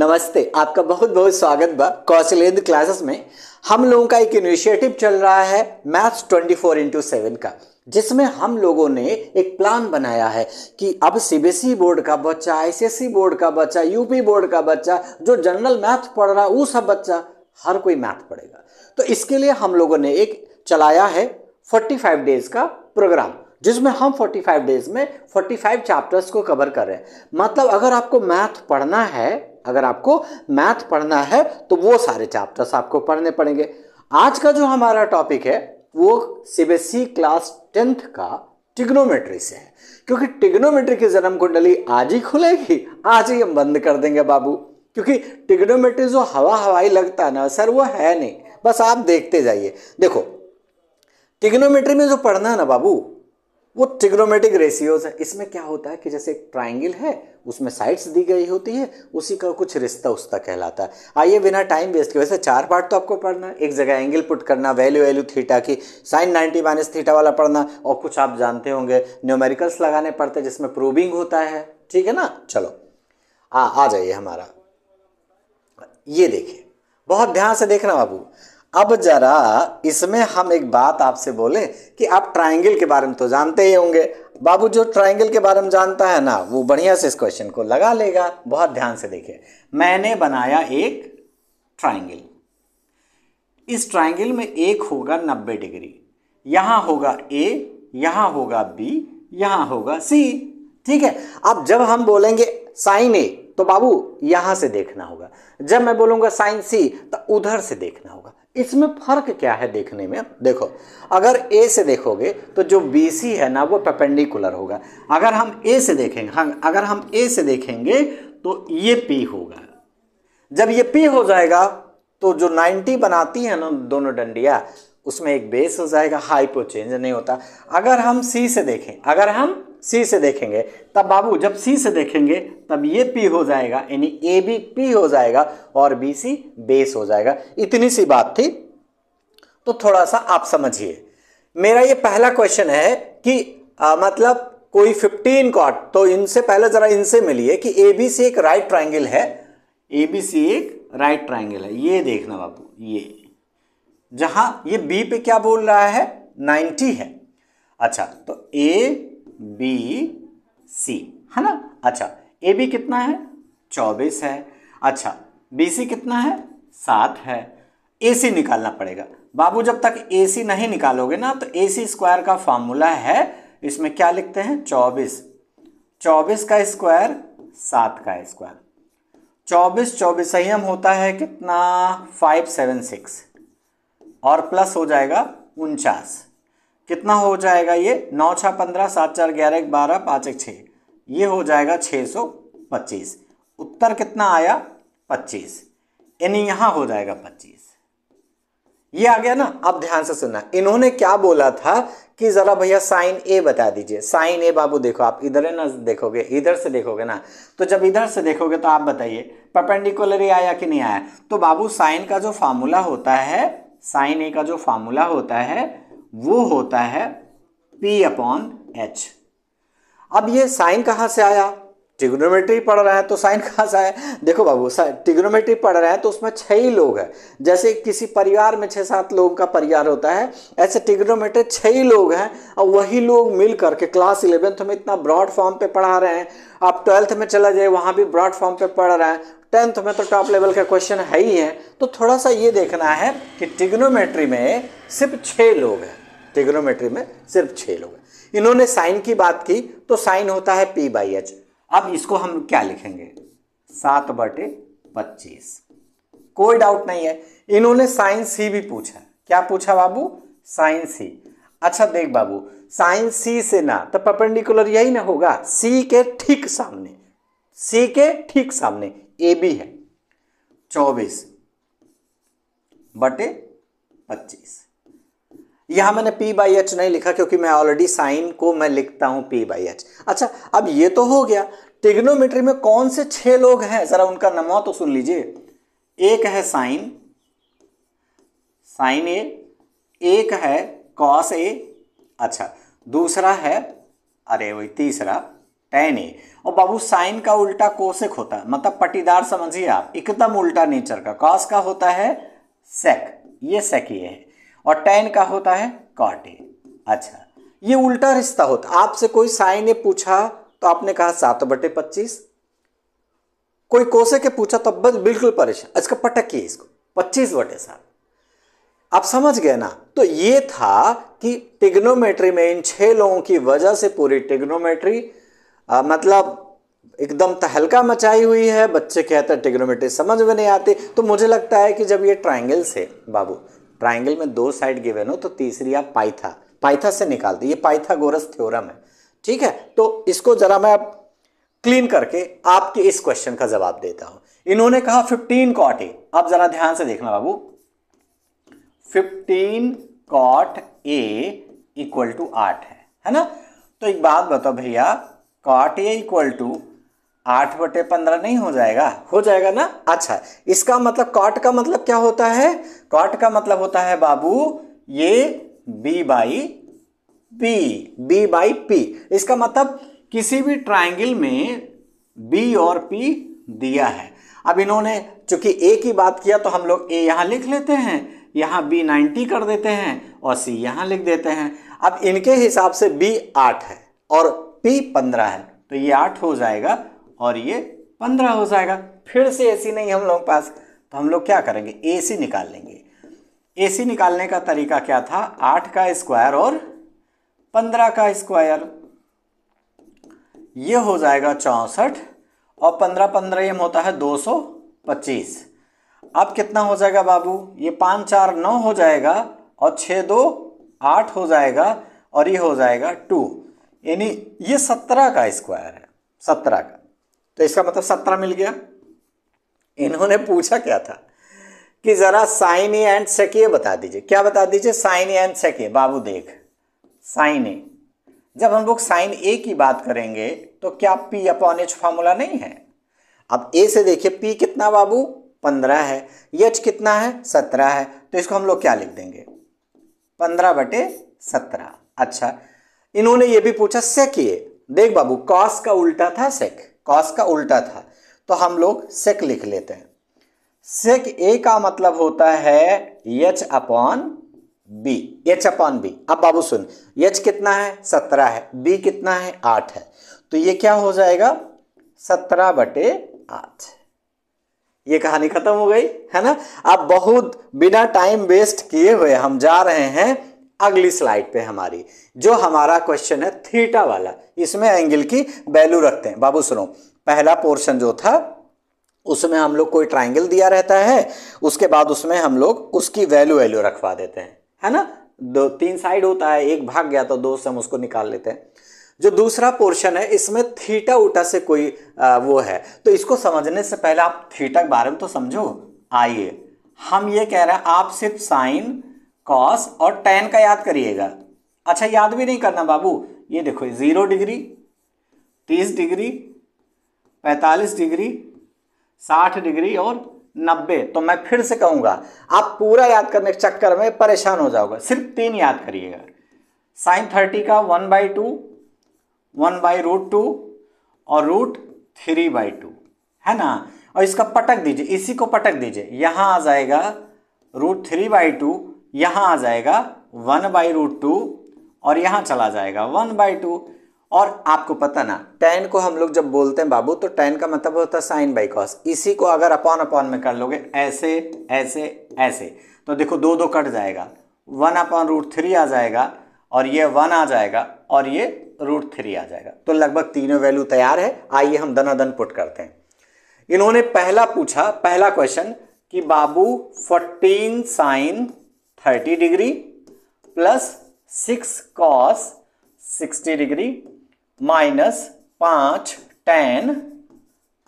नमस्ते आपका बहुत बहुत स्वागत बा कौशलेंद्र क्लासेस में हम लोगों का एक इनिशिएटिव चल रहा है मैथ्स 24 फोर इंटू सेवन का जिसमें हम लोगों ने एक प्लान बनाया है कि अब सीबीएसई बोर्ड e का बच्चा आईसीएसई बोर्ड e का बच्चा यूपी बोर्ड का बच्चा जो जनरल मैथ पढ़ रहा है वो सब बच्चा हर कोई मैथ पढ़ेगा तो इसके लिए हम लोगों ने एक चलाया है 45 डेज का प्रोग्राम जिसमें हम 45 डेज में 45 चैप्टर्स को कवर कर रहे हैं मतलब अगर आपको मैथ पढ़ना है अगर आपको मैथ पढ़ना है तो वो सारे चैप्टर्स आपको पढ़ने पड़ेंगे आज का जो हमारा टॉपिक है वो सीबीएसई क्लास टेंथ का टिग्नोमेट्री से है क्योंकि टिग्नोमेट्री की जन्म कुंडली आज ही खुलेगी आज ही हम बंद कर देंगे बाबू क्योंकि टिग्नोमेट्री जो हवा हवाई लगता है ना सर वो है नहीं बस आप देखते जाइए देखो टिग्नोमेट्री में जो पढ़ना है ना बाबू वो ट्रिग्नोमेटिक रेशियोज है इसमें क्या होता है कि जैसे एक ट्राइंगल है उसमें साइड्स दी गई होती है उसी का कुछ रिश्ता उस्ता कहलाता है आइए बिना टाइम वेस्ट के वैसे चार पार्ट तो आपको पढ़ना एक जगह एंगल पुट करना वैल्यू वैल्यू थीटा की साइन नाइन्टी माइनस थीटा वाला पढ़ना और कुछ आप जानते होंगे न्यूमेरिकल्स लगाने पड़ते हैं जिसमें प्रूविंग होता है ठीक है ना चलो आ, आ जाइए हमारा ये देखिए बहुत ध्यान से देखना बाबू अब जरा इसमें हम एक बात आपसे बोले कि आप ट्राइंगल के बारे में तो जानते ही होंगे बाबू जो ट्राइंगल के बारे में जानता है ना वो बढ़िया से इस क्वेश्चन को लगा लेगा बहुत ध्यान से देखिए मैंने बनाया एक ट्राइंगल इस ट्राइंगल में एक होगा नब्बे डिग्री यहां होगा ए यहां होगा बी यहां होगा सी ठीक है अब जब हम बोलेंगे साइन ए तो बाबू यहां से देखना होगा जब मैं बोलूंगा साइन सी तो उधर से देखना होगा इसमें फर्क क्या है देखने में देखो अगर ए से देखोगे तो जो बी सी है ना वो पेपेंडिकुलर होगा अगर हम ए से देखेंगे हाँ अगर हम ए से देखेंगे तो ये पी होगा जब ये पी हो जाएगा तो जो 90 बनाती है ना दोनों डंडिया उसमें एक बेस हो जाएगा हाइपोचेंज नहीं होता अगर हम सी से देखें अगर हम सी से देखेंगे तब बाबू जब सी से देखेंगे तब ये पी हो जाएगा यानी ए बी पी हो जाएगा और बी सी बेस हो जाएगा इतनी सी बात थी तो थोड़ा सा आप समझिए मेरा ये पहला क्वेश्चन है कि आ, मतलब कोई 15 कॉट तो इनसे पहले जरा इनसे मिलिए कि ए बी सी एक राइट ट्राइंगल है ए बी सी एक राइट ट्राइंगल है ये देखना बाबू ये जहां ये बी पे क्या बोल रहा है 90 है अच्छा तो ए बी सी है ना अच्छा ए बी कितना है चौबीस है अच्छा बी सी कितना है सात है ए सी निकालना पड़ेगा बाबू जब तक ए सी नहीं निकालोगे ना तो ए सी स्क्वायर का फॉर्मूला है इसमें क्या लिखते हैं चौबीस चौबीस का स्क्वायर सात का स्क्वायर चौबीस चौबीस संयम होता है कितना फाइव सेवन सिक्स और प्लस हो जाएगा उनचास कितना हो जाएगा ये नौ छः पंद्रह सात चार ग्यारह एक बारह पाँच एक छः ये हो जाएगा छः सौ पच्चीस उत्तर कितना आया पच्चीस यानी यहाँ हो जाएगा पच्चीस ये आ गया ना अब ध्यान से सुनना इन्होंने क्या बोला था कि जरा भैया साइन ए बता दीजिए साइन ए बाबू देखो आप इधर ना देखोगे इधर से देखोगे ना तो जब इधर से देखोगे तो आप बताइए परपेंडिकुलरी आया कि नहीं आया तो बाबू साइन का जो फार्मूला होता है साइन ए का जो फार्मूला होता है वो होता है पी अपॉन एच अब ये साइन कहाँ से आया ट्रिग्नोमेट्री पढ़ रहे हैं तो साइन कहाँ से आया देखो बाबू ट्रिग्नोमेट्री पढ़ रहे हैं तो उसमें छह ही लोग हैं जैसे किसी परिवार में छः सात लोगों का परिवार होता है ऐसे ट्रिग्नोमेट्री छह ही लोग हैं और वही लोग मिल करके क्लास इलेवेंथ में इतना ब्रॉड फॉर्म पे पढ़ा रहे हैं आप ट्वेल्थ में चला जाए वहाँ भी ब्रॉड फॉर्म पे पढ़ रहे हैं टेंथ में तो टॉप लेवल का क्वेश्चन है ही है तो थोड़ा सा ये देखना है कि ट्रिग्नोमेट्री में सिर्फ छः लोग हैं ट्रिग्नोमेट्री में सिर्फ छः लोग हैं इन्होंने साइन की बात की तो साइन होता है पी बाई एच अब इसको हम क्या लिखेंगे सात बटे पच्चीस कोई डाउट नहीं है इन्होंने साइन सी भी पूछा क्या पूछा बाबू साइन सी अच्छा देख बाबू साइन सी से ना तो परपेंडिकुलर यही ना होगा सी के ठीक सामने सी के ठीक सामने ए बी है चौबीस बटे पच्चीस यहाँ मैंने पी बाई एच नहीं लिखा क्योंकि मैं ऑलरेडी साइन को मैं लिखता हूँ पी बाई एच अच्छा अब ये तो हो गया टिग्नोमेट्री में कौन से छह लोग हैं जरा उनका नमो तो सुन लीजिए एक है साइन साइन ए एक है कॉस ए अच्छा दूसरा है अरे वही तीसरा टेन ए और बाबू साइन का उल्टा कोसेक होता है मतलब पटीदार समझिए आप एकदम उल्टा नेचर का कॉस का होता है सेक ये सेक ये है और tan का होता है कॉट ए अच्छा ये उल्टा रिश्ता होता आपसे कोई साइन ए पूछा तो आपने कहा सात बटे पच्चीस कोई कोसे के पूछा तो बस बिल्कुल परेशान इसका पटकिए इसको पच्चीस बटे सात आप समझ गए ना तो ये था कि टिग्नोमेट्री में इन छह लोगों की वजह से पूरी टिग्नोमेट्री मतलब एकदम तहलका मचाई हुई है बच्चे कहते हैं टिग्नोमेट्री समझ में नहीं आती तो मुझे लगता है कि जब ये ट्राइंगल्स है बाबू ट्राइंगल में दो साइड गिवेन हो तो तीसरी आप पाइथा पाइथा से निकालते ये पाइथागोरस थ्योरम है ठीक है तो इसको जरा मैं अब क्लीन करके आपके इस क्वेश्चन का जवाब देता हूं इन्होंने कहा फिफ्टीन कॉट ए आप जरा ध्यान से देखना बाबू fifteen cot A equal to आठ है है ना तो एक बात बताओ भैया कॉट ए इक्वल टू आठ बटे पंद्रह नहीं हो जाएगा हो जाएगा ना अच्छा इसका मतलब कॉट का मतलब क्या होता है कॉट का मतलब होता है बाबू ये B by P B by P इसका मतलब किसी भी ट्राइंगल में बी और पी दिया है अब इन्होंने चूंकि ए की बात किया तो हम लोग ए यहाँ लिख लेते हैं यहाँ बी नाइन्टी कर देते हैं और सी यहाँ लिख देते हैं अब इनके हिसाब से बी आठ है और पी पंद्रह है तो ये आठ हो जाएगा और ये पंद्रह हो जाएगा फिर से ए नहीं हम लोग पास तो हम लोग क्या करेंगे ए निकाल लेंगे ए निकालने का तरीका क्या था आठ का स्क्वायर और पंद्रह का स्क्वायर ये हो जाएगा चौंसठ और पंद्रह पंद्रह एम होता है दो सौ पच्चीस अब कितना हो जाएगा बाबू ये पाँच चार नौ हो जाएगा और छः दो आठ हो जाएगा और ये हो जाएगा टू यानी ये सत्रह का स्क्वायर है सत्रह का तो इसका मतलब सत्रह मिल गया इन्होंने पूछा क्या था कि ज़रा साइन एंड सेक बता दीजिए क्या बता दीजिए साइन ए एंड सेक बाबू देख साइन ए जब हम लोग साइन ए की बात करेंगे तो क्या पी अपॉन एच फॉर्मूला नहीं है अब ए से देखिए पी कितना बाबू पंद्रह है एच कितना है सत्रह है तो इसको हम लोग क्या लिख देंगे पंद्रह बटे सत्रह अच्छा इन्होंने ये भी पूछा सेक ए देख बाबू कॉस का उल्टा था सेक कॉस का उल्टा था तो हम लोग सेक लिख लेते हैं सेक ए का मतलब होता है H upon B H upon B अब बाबू सुन एच कितना है सत्रह है बी कितना है आठ है तो ये क्या हो जाएगा सत्रह बटे आठ ये कहानी खत्म हो गई है ना अब बहुत बिना टाइम वेस्ट किए हुए हम जा रहे हैं अगली स्लाइड पे हमारी जो हमारा क्वेश्चन है थीटा वाला इसमें एंगल की वैल्यू रखते हैं बाबू सुनो पहला पोर्शन जो था उसमें हम लोग कोई ट्राइंगल दिया रहता है उसके बाद उसमें हम लोग उसकी वैल्यू वैल्यू रखवा देते हैं है ना दो तीन साइड होता है एक भाग गया तो दो से हम उसको निकाल लेते हैं जो दूसरा पोर्शन है इसमें थीटा उटा से कोई आ, वो है तो इसको समझने से पहले आप थीटा के बारे में तो समझो आइए हम ये कह रहे हैं आप सिर्फ साइन कॉस और टेन का याद करिएगा अच्छा याद भी नहीं करना बाबू ये देखो ज़ीरो डिग्री तीस डिग्री पैंतालीस डिग्री साठ डिग्री और नब्बे तो मैं फिर से कहूँगा आप पूरा याद करने के चक्कर में परेशान हो जाओगे सिर्फ तीन याद करिएगा साइन थर्टी का one by two one by root two और रूट थ्री बाई टू है ना और इसका पटक दीजिए इसी को पटक दीजिए यहाँ आ जाएगा रूट थ्री बाई टू यहाँ आ जाएगा वन बाई रूट टू और यहाँ चला जाएगा वन बाई टू और आपको पता ना टेन को हम लोग जब बोलते हैं बाबू तो टेन का मतलब होता है साइन बाई कॉस इसी को अगर अपॉन अपॉन में कर लोगे ऐसे ऐसे ऐसे तो देखो दो दो कट जाएगा वन अपॉन रूट थ्री आ जाएगा और ये वन आ जाएगा और ये रूट थ्री आ जाएगा तो लगभग तीनों वैल्यू तैयार है आइए हम दनादन पुट करते हैं इन्होंने पहला पूछा पहला क्वेश्चन कि बाबू fourteen sine thirty degree plus six cos sixty degree minus पाँच टेन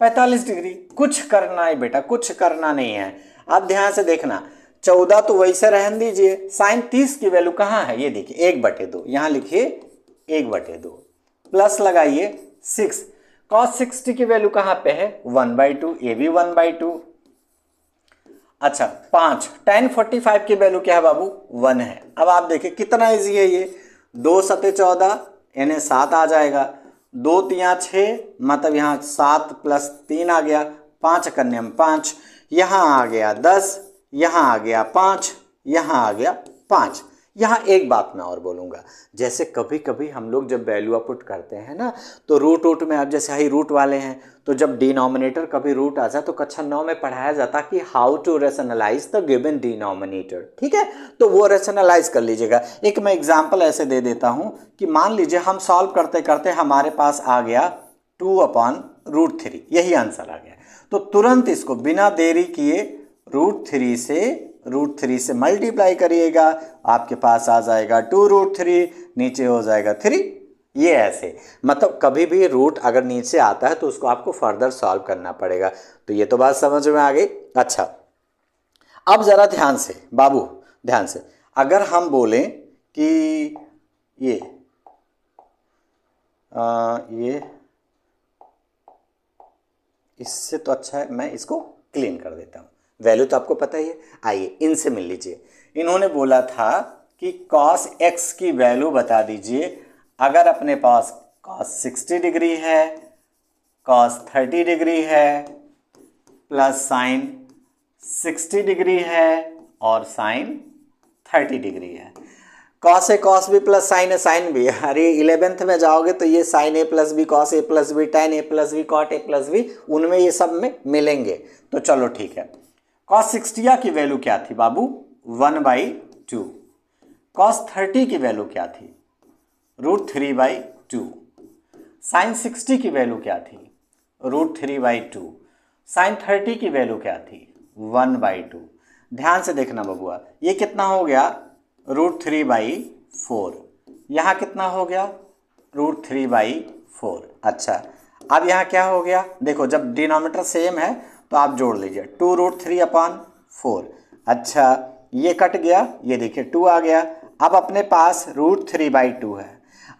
पैंतालीस डिग्री कुछ करना है बेटा कुछ करना नहीं है अब ध्यान से देखना चौदह तो वैसे रहन दीजिए साइन तीस की वैल्यू कहाँ है ये देखिए एक बटे दो यहाँ लिखिए एक बटे दो प्लस लगाइए सिक्स कॉस सिक्सटी की वैल्यू कहाँ पे है वन बाई टू ए भी वन बाई टू अच्छा पाँच टेन फोर्टी फाइव की वैल्यू क्या है बाबू वन है अब आप देखिए कितना इजी है ये दो सते चौदह यानी सात आ जाएगा दो तिया छः मतलब यहाँ सात प्लस तीन आ गया पाँच कन्या में पाँच यहाँ आ गया दस यहाँ आ गया पाँच यहाँ आ गया पाँच यहाँ एक बात मैं और बोलूँगा जैसे कभी कभी हम लोग जब वैल्यू अपुट करते हैं ना तो रूट रूट में आप जैसे हाई रूट वाले हैं तो जब डिनोमिनेटर कभी रूट आ जाए तो कक्षा नौ में पढ़ाया जाता कि how to rationalise the given denominator ठीक है तो वो रेशनलाइज कर लीजिएगा एक मैं एग्जाम्पल ऐसे दे देता हूँ कि मान लीजिए हम सॉल्व करते करते हमारे पास आ गया टू अपॉन रूट थ्री यही आंसर आ गया तो तुरंत इसको बिना देरी किए रूट थ्री से रूट थ्री से मल्टीप्लाई करिएगा आपके पास आ जाएगा टू रूट थ्री नीचे हो जाएगा थ्री ये ऐसे मतलब कभी भी रूट अगर नीचे आता है तो उसको आपको फर्दर सॉल्व करना पड़ेगा तो ये तो बात समझ में आ गई अच्छा अब ज़रा ध्यान से बाबू ध्यान से अगर हम बोलें कि ये आ, ये इससे तो अच्छा है मैं इसको क्लीन कर देता हूँ वैल्यू तो आपको पता ही है आइए इनसे मिल लीजिए इन्होंने बोला था कि कॉस एक्स की वैल्यू बता दीजिए अगर अपने पास कॉस सिक्सटी डिग्री है कॉस थर्टी डिग्री है प्लस साइन सिक्सटी डिग्री है और साइन थर्टी डिग्री है cos A cos B plus sine A sine B अरे इलेवेंथ में जाओगे तो ये sine A plus B cos A plus B tan A plus B cot A plus B उनमें ये सब में मिलेंगे तो चलो ठीक है कॉस सिक्सटिया की वैल्यू क्या थी बाबू one by two cos thirty की वैल्यू क्या थी root three by two sine sixty की वैल्यू क्या थी root three by two sine thirty की वैल्यू क्या थी वन बाई टू ध्यान से देखना बबुआ ये कितना हो गया रूट थ्री बाई फोर यहाँ कितना हो गया रूट थ्री बाई फोर अच्छा अब यहाँ क्या हो गया देखो जब डिनोमीटर सेम है तो आप जोड़ लीजिए two root three upon four अच्छा ये कट गया ये देखिए टू आ गया अब अपने पास रूट थ्री बाई टू है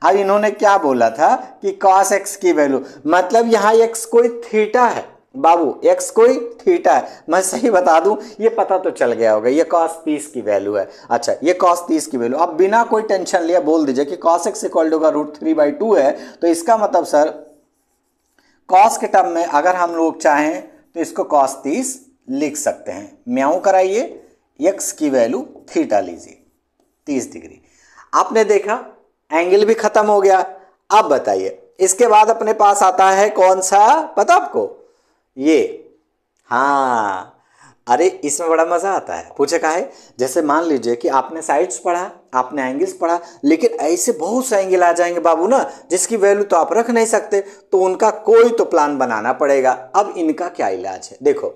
अब इन्होंने क्या बोला था कि कॉस एक्स की वैल्यू मतलब यहाँ एक्स कोई थीटा है बाबू एक्स कोई थीटा है मैं सही बता दूं ये पता तो चल गया होगा ये कॉस तीस की वैल्यू है अच्छा ये कॉस तीस की वैल्यू अब बिना कोई टेंशन लिया बोल दीजिए कि कॉस एक्स इक्वल टू का रूट थ्री बाई टू है तो इसका मतलब सर कॉस के टर्म में अगर हम लोग चाहें तो इसको कॉस तीस लिख सकते हैं म्याऊ कराइए यक्स की वैल्यू थीटा लीजिए तीस डिग्री आपने देखा एंगल भी खत्म हो गया अब बताइए इसके बाद अपने पास आता है कौन सा पता आपको ये हाँ अरे इसमें बड़ा मज़ा आता है पूछे का है जैसे मान लीजिए कि आपने साइड्स पढ़ा आपने एंगल्स पढ़ा लेकिन ऐसे बहुत से एंगल आ जाएंगे बाबू ना जिसकी वैल्यू तो आप रख नहीं सकते तो उनका कोई तो प्लान बनाना पड़ेगा अब इनका क्या इलाज है देखो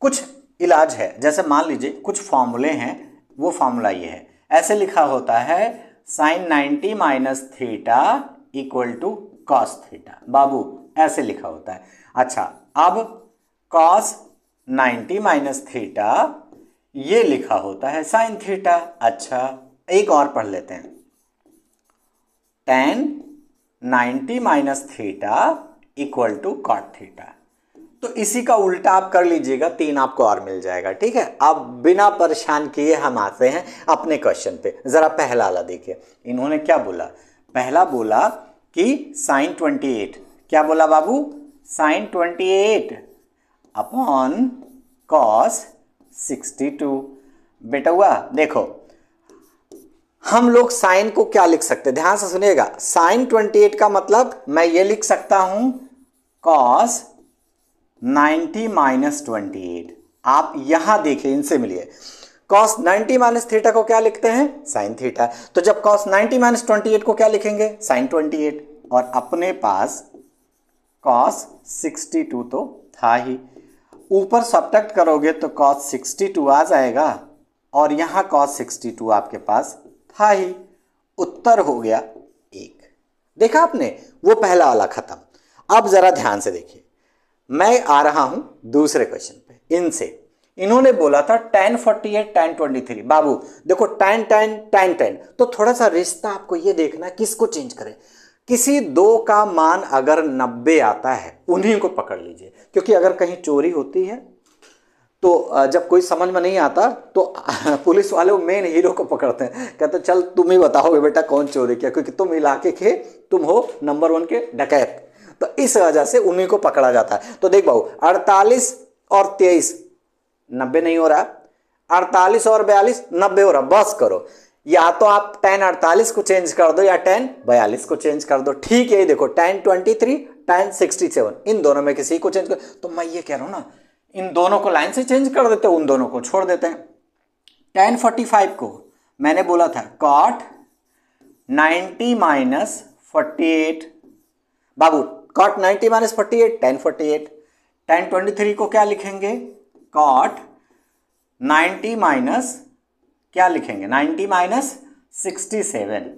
कुछ इलाज है जैसे मान लीजिए कुछ फॉर्मूले हैं वो फॉर्मूला ये है ऐसे लिखा होता है sine ninety minus theta equal to cos theta बाबू ऐसे लिखा होता है अच्छा अब कॉस नाइनटी माइनस थीटा ये लिखा होता है साइन थीटा अच्छा एक और पढ़ लेते हैं tan ninety minus theta equal to cot theta तो इसी का उल्टा आप कर लीजिएगा तीन आपको और मिल जाएगा ठीक है अब बिना परेशान किए हम आते हैं अपने क्वेश्चन पे ज़रा पहला वाला देखिए इन्होंने क्या बोला पहला बोला कि साइन ट्वेंटी एट क्या बोला बाबू sine twenty eight upon cos sixty two बेटा हुआ देखो हम लोग साइन को क्या लिख सकते हैं ध्यान से सुनिएगा साइन 28 का मतलब मैं ये लिख सकता हूं कॉस 90 माइनस ट्वेंटी आप यहां देखिए इनसे मिलिए कॉस 90 माइनस थीटा को क्या लिखते हैं साइन थीटा तो जब कॉस 90 माइनस ट्वेंटी को क्या लिखेंगे साइन 28 और अपने पास कॉस 62 तो था ही ऊपर सब्टेक्ट करोगे तो कॉस 62 आ जाएगा और यहां कॉस 62 आपके पास हा ही उत्तर हो गया एक देखा आपने वो पहला वाला खत्म अब जरा ध्यान से देखिए मैं आ रहा हूं दूसरे क्वेश्चन पे इनसे इन्होंने बोला था tan forty eight tan twenty three बाबू देखो टेन टेन टेन टेन तो थोड़ा सा रिश्ता आपको ये देखना किसको चेंज करें किसी दो का मान अगर नब्बे आता है उन्हीं को पकड़ लीजिए क्योंकि अगर कहीं चोरी होती है तो जब कोई समझ में नहीं आता तो पुलिस वाले वो मेन हीरो को पकड़ते हैं कहते चल तुम ही बताओगे बेटा कौन चोरी किया क्योंकि तुम इलाके के तुम हो नंबर वन के डकैत तो इस वजह से उन्हीं को पकड़ा जाता है तो देख बाबू अड़तालीस और तेईस नब्बे नहीं हो रहा अड़तालीस और बयालीस नब्बे हो रहा बस करो या तो आप टेन अड़तालीस को चेंज कर दो या टेन बयालीस को चेंज कर दो ठीक है देखो tan twenty three tan sixty seven इन दोनों में किसी को चेंज कर तो मैं ये कह रहा हूँ ना इन दोनों को लाइन से चेंज कर देते उन दोनों को छोड़ देते हैं टेन फोर्टी फाइव को मैंने बोला था cot ninety minus forty eight बाबू cot ninety minus forty eight tan forty eight tan twenty three को क्या लिखेंगे कॉट नाइन्टी माइनस क्या लिखेंगे नाइन्टी माइनस सिक्सटी सेवन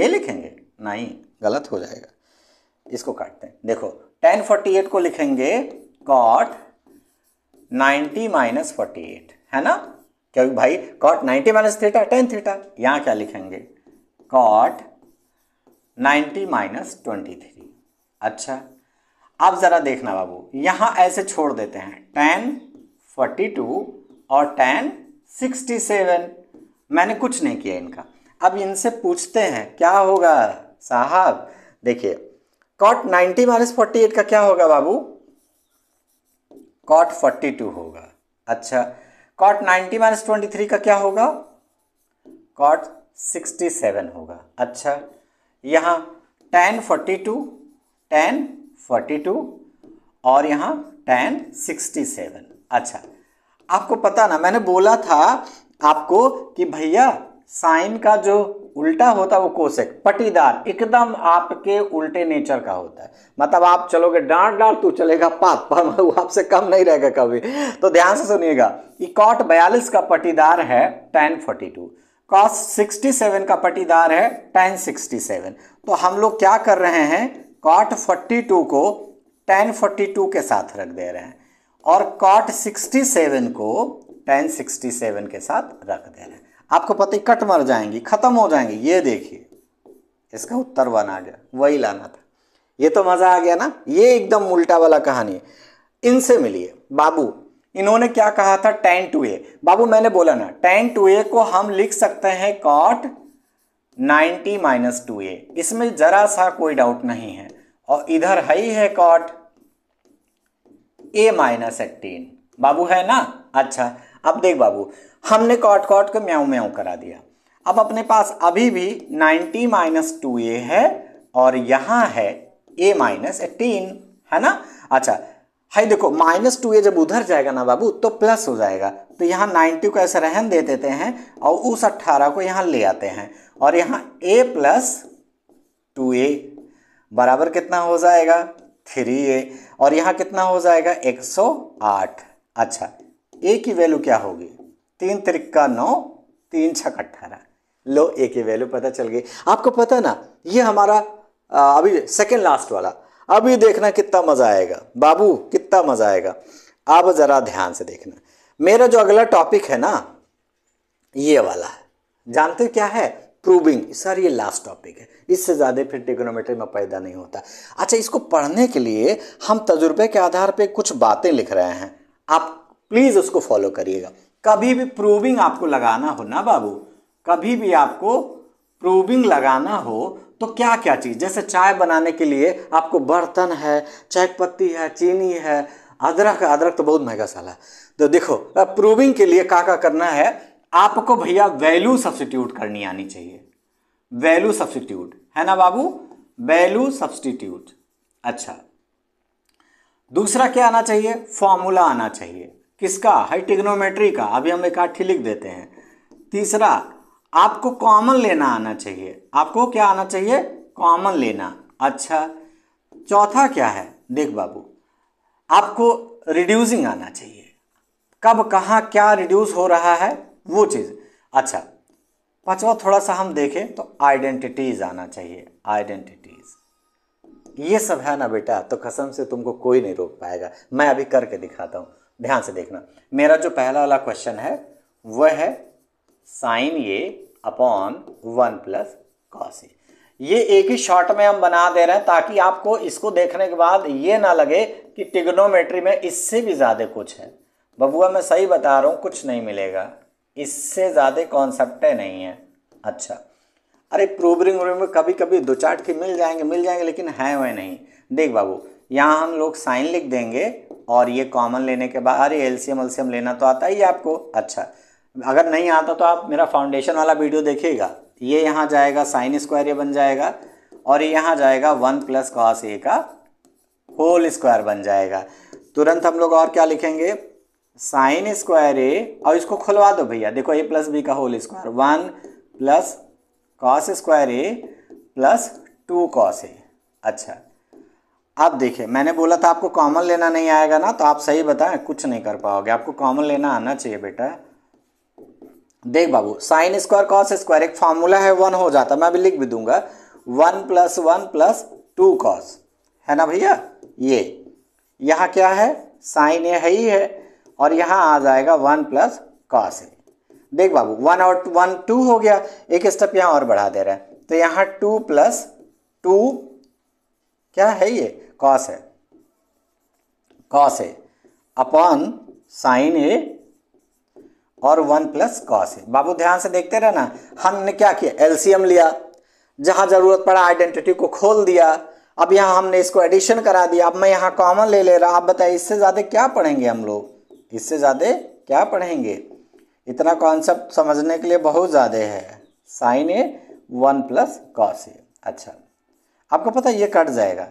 ये लिखेंगे नहीं गलत हो जाएगा इसको काटते हैं देखो टेन फोर्टी एट को लिखेंगे cot ninety minus forty eight है ना क्योंकि भाई cot ninety minus theta tan theta यहाँ क्या लिखेंगे cot ninety minus twenty three अच्छा अब ज़रा देखना बाबू यहाँ ऐसे छोड़ देते हैं टेन फोर्टी टू और टेन सिक्सटी सेवन मैंने कुछ नहीं किया इनका अब इनसे पूछते हैं क्या होगा साहब देखिए cot ninety minus forty eight का क्या होगा बाबू कॉट फोर्टी टू होगा अच्छा cot ninety minus twenty three का क्या होगा कॉट सिक्सटी सेवन होगा अच्छा यहाँ tan forty two tan forty two और यहाँ टेन सिक्सटी सेवन अच्छा आपको पता ना मैंने बोला था आपको कि भैया साइन का जो उल्टा होता है वो कोशक पटीदार एकदम आपके उल्टे नेचर का होता है मतलब आप चलोगे डांट डांट तू तो चलेगा पाप पर वो आपसे कम नहीं रहेगा कभी तो ध्यान से सुनिएगा कि कॉट बयालीस का पटीदार है tan forty two cos sixty seven का पटीदार है टेन सिक्सटी सेवन तो हम लोग क्या कर रहे हैं कॉट फोर्टी टू को टेन फोर्टी टू के साथ रख दे रहे हैं और कॉट सिक्सटी सेवन को टेन सिक्सटी सेवन के साथ रख दे रहे हैं आपको पति कट मर जाएंगी ख़त्म हो जाएंगे ये देखिए इसका उत्तर वन आ गया वही लाना था ये तो मज़ा आ गया ना ये एकदम उल्टा वाला कहानी है इनसे मिलिए बाबू इन्होंने क्या कहा था टेन टू ए बाबू मैंने बोला ना टेन टू ए को हम लिख सकते हैं cot ninety minus two A इसमें जरा सा कोई डाउट नहीं है और इधर है ही है कॉट ए माइनस एटीन बाबू है ना अच्छा अब देख बाबू हमने कॉट कॉट को म्याऊ म्याऊ करा दिया अब अपने पास अभी भी 90 माइनस टू ए है और यहाँ है ए माइनस एटीन है ना अच्छा हाई देखो माइनस टू ए जब उधर जाएगा ना बाबू तो प्लस हो जाएगा तो यहाँ नाइन्टी को ऐसे रहन दे देते हैं और उस अट्ठारह को यहाँ ले आते हैं और यहाँ ए प्लस टू ए बराबर कितना हो जाएगा थ्री ए और यहाँ कितना हो जाएगा एक सौ आठ अच्छा ए की वैल्यू क्या होगी तीन तिरक्का नौ तीन छक अट्ठारह लो ए की वैल्यू पता चल गई आपको पता ना ये हमारा अभी सेकेंड लास्ट वाला अभी देखना कितना मज़ा आएगा बाबू कितना मज़ा आएगा आप ज़रा ध्यान से देखना मेरा जो अगला टॉपिक है ना ये वाला है जानते क्या है प्रूविंग सर ये लास्ट टॉपिक है इससे ज़्यादा फिर टिकोनोमेट्री में पैदा नहीं होता अच्छा इसको पढ़ने के लिए हम तजुर्बे के आधार पर कुछ बातें लिख रहे हैं आप प्लीज़ उसको फॉलो करिएगा कभी भी प्रूविंग आपको लगाना हो ना बाबू कभी भी आपको प्रूविंग लगाना हो तो क्या क्या चीज़ जैसे चाय बनाने के लिए आपको बर्तन है चाय पत्ती है चीनी है अदरक अदरक तो बहुत महंगा साला है तो देखो प्रूविंग के लिए क्या क्या करना है आपको भैया वैल्यू सब्सटीट्यूट करनी आनी चाहिए वैल्यू सब्सटीट्यूट है ना बाबू वैल्यू सब्सटीट्यूट अच्छा दूसरा क्या आना चाहिए फॉर्मूला आना चाहिए किसका हाइटिग्नोमेट्री का अभी हम एक आठी लिख देते हैं तीसरा आपको कॉमन लेना आना चाहिए आपको क्या आना चाहिए कॉमन लेना अच्छा चौथा क्या है देख बाबू आपको रिड्यूसिंग आना चाहिए कब कहाँ क्या रिड्यूस हो रहा है वो चीज़ अच्छा पांचवा थोड़ा सा हम देखें तो आइडेंटिटीज आना चाहिए आइडेंटिटीज ये सब है ना बेटा तो कसम से तुमको कोई नहीं रोक पाएगा मैं अभी करके दिखाता हूँ ध्यान से देखना मेरा जो पहला वाला क्वेश्चन है वह है sine A upon one plus cos A ये एक ही शॉर्ट में हम बना दे रहे हैं ताकि आपको इसको देखने के बाद ये ना लगे कि टिग्नोमेट्री में इससे भी ज़्यादा कुछ है बबुआ मैं सही बता रहा हूँ कुछ नहीं मिलेगा इससे ज़्यादा कॉन्सेप्ट नहीं है अच्छा अरे प्रूवरिंग में कभी कभी दो चार के मिल जाएंगे मिल जाएंगे लेकिन हैं वह नहीं देख बाबू यहाँ हम लोग साइन लिख देंगे और ये कॉमन लेने के बाद अरे एलसीएम एलसीएम लेना तो आता ही आपको अच्छा अगर नहीं आता तो आप मेरा फाउंडेशन वाला वीडियो देखिएगा ये यहाँ जाएगा साइन स्क्वायर ये बन जाएगा और ये यहाँ जाएगा वन प्लस कॉस ए का होल स्क्वायर बन जाएगा तुरंत हम लोग और क्या लिखेंगे साइन स्क्वायर ए और इसको खुलवा दो भैया देखो ए प्लस बी का whole square one plus cos square A plus two cos A अच्छा आप देखिए मैंने बोला था आपको कॉमन लेना नहीं आएगा ना तो आप सही बताएं कुछ नहीं कर पाओगे आपको कॉमन लेना आना चाहिए बेटा देख बाबू साइन स्क्वायर कॉस स्क्वायर एक फार्मूला है वन हो जाता मैं अभी लिख भी दूंगा one plus one plus two cos है ना भैया ये यहाँ क्या है साइन ए है ही है और यहाँ आ जाएगा वन प्लस कॉस ए देख बाबू वन और वन टू हो गया एक स्टेप यहाँ और बढ़ा दे रहे हैं तो यहाँ टू प्लस टू क्या है ये कॉस है कॉस है अपॉन साइन ए और वन प्लस कॉस है बाबू ध्यान से देखते रहना हमने क्या किया एलसीएम लिया जहां ज़रूरत पड़ा आइडेंटिटी को खोल दिया अब यहां हमने इसको एडिशन करा दिया अब मैं यहां कॉमन ले ले रहा आप बताइए इससे ज़्यादा क्या पढ़ेंगे हम लोग इससे ज़्यादा क्या पढ़ेंगे इतना कॉन्सेप्ट समझने के लिए बहुत ज़्यादा है sine A one plus cos A अच्छा आपको पता है ये कट जाएगा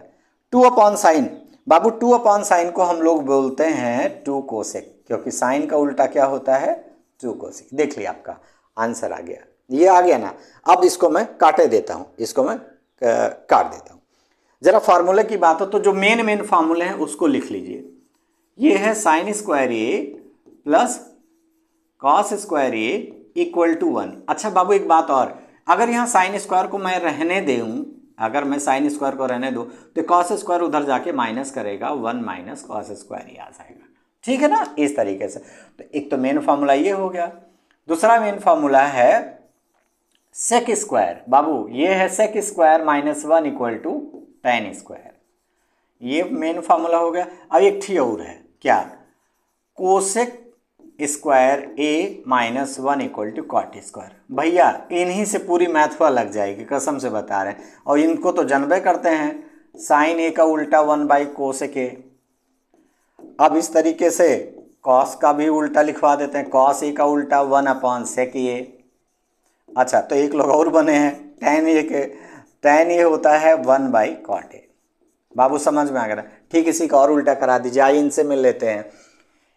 टू अपॉन साइन बाबू टू अपॉन साइन को हम लोग बोलते हैं टू कोसेक क्योंकि साइन का उल्टा क्या होता है टू कोसेक देख लिया आपका आंसर आ गया ये आ गया ना अब इसको मैं काटे देता हूँ इसको मैं काट देता हूँ ज़रा फार्मूले की बात हो तो जो मेन मेन फार्मूले हैं उसको लिख लीजिए ये है sine square A plus cos square A equal to one अच्छा बाबू एक बात और अगर यहाँ साइन स्क्वायर को मैं रहने दूँ अगर मैं साइन स्क्वायर को रहने दूँ तो कॉस स्क्वायर उधर जाके माइनस करेगा वन माइनस कॉस स्क्वायर ही आ जाएगा ठीक है ना इस तरीके से तो एक तो मेन फार्मूला ये हो गया दूसरा मेन फार्मूला है सेक स्क्वायर बाबू ये है sec square minus one equal to tan square ये मेन फार्मूला हो गया अब एक ठी और है क्या cosec square A minus one equal to cot square भैया इन्हीं से पूरी मैथवा लग जाएगी कसम से बता रहे हैं और इनको तो जनबे करते हैं साइन ए का उल्टा वन बाई कोस के अब इस तरीके से कॉस का भी उल्टा लिखवा देते हैं कॉस ए का उल्टा वन अपॉन सेक ए अच्छा तो एक लोग और बने हैं टेन ए के टेन ए होता है वन बाई कॉट ए बाबू समझ में आ गया ठीक इसी का और उल्टा करा दीजिए आइए इनसे मिल लेते हैं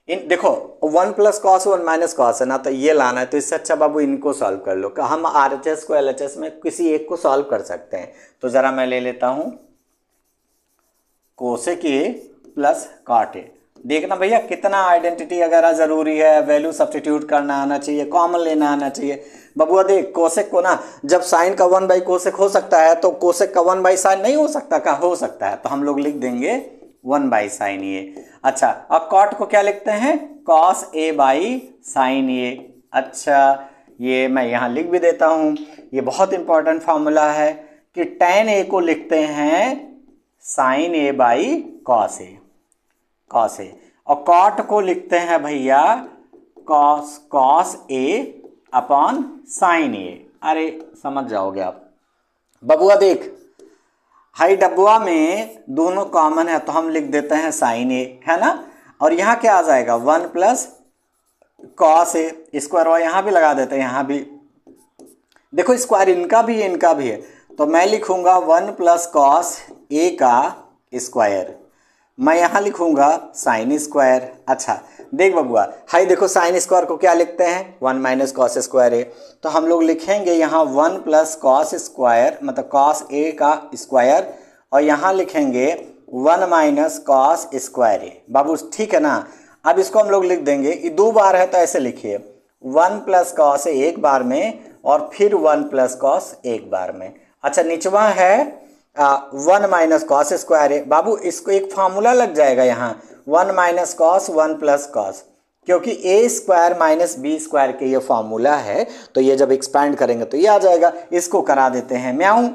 इन देखो one plus cos one minus cos है ना तो ये लाना है तो इससे अच्छा बाबू इनको सॉल्व कर लो हम आर एच एस को एल एच एस में किसी एक को सॉल्व कर सकते हैं तो ज़रा मैं ले लेता हूं cosec A plus cot A देखना भैया कितना आइडेंटिटी अगर ज़रूरी है वैल्यू सब्सटीट्यूट करना आना चाहिए कॉमन लेना आना चाहिए बबुआ देख कोसेक को ना जब साइन का वन बाई कोसेक हो सकता है तो कोसेक का वन बाई साइन नहीं हो सकता का हो सकता है तो हम लोग लिख देंगे वन बाई साइन ए अच्छा अब कॉट को क्या लिखते हैं cos A by sine A अच्छा ये मैं यहाँ लिख भी देता हूँ ये बहुत इंपॉर्टेंट फार्मूला है कि टेन ए को लिखते हैं sine A by cos A cos A और कॉट को लिखते हैं भैया cos cos A upon sine A अरे समझ जाओगे आप बबुआ देख हाई डब्बा में दोनों कॉमन है तो हम लिख देते हैं साइन ए है ना और यहाँ क्या आ जाएगा one plus cos A square Y यहाँ भी लगा देते हैं यहाँ भी देखो स्क्वायर इनका भी है इनका भी है तो मैं लिखूंगा वन प्लस कॉस ए का स्क्वायर मैं यहाँ लिखूंगा साइन स्क्वायर अच्छा देख बबुआ हाई देखो साइन स्क्वायर को क्या लिखते हैं one minus cos square A तो हम लोग लिखेंगे यहाँ वन प्लस कॉस स्क्वायर मतलब कॉस ए का स्क्वायर और यहाँ लिखेंगे one minus cos square A बाबू ठीक है ना अब इसको हम लोग लिख देंगे ये दो बार है तो ऐसे लिखिए वन प्लस कॉस एक बार में और फिर वन प्लस कॉस एक बार में अच्छा निचवा है वन माइनस कॉस स्क्वायर है बाबू इसको एक फार्मूला लग जाएगा यहाँ one minus cos one plus cos क्योंकि A square minus B square के ये फार्मूला है तो ये जब एक्सपैंड करेंगे तो ये आ जाएगा इसको करा देते हैं मैं आऊँ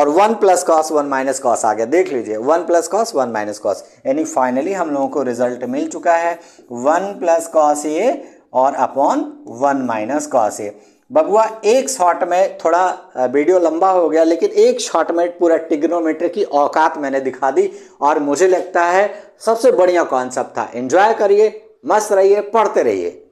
और one plus cos one minus cos आ गया देख लीजिए one plus cos one minus cos यानी फाइनली हम लोगों को रिजल्ट मिल चुका है वन प्लस कॉस ए और upon one minus cos A बबुआ एक शॉट में थोड़ा वीडियो लंबा हो गया लेकिन एक शॉट में पूरा टिग्नोमीटर की औकात मैंने दिखा दी और मुझे लगता है सबसे बढ़िया कॉन्सेप्ट था एंजॉय करिए मस्त रहिए पढ़ते रहिए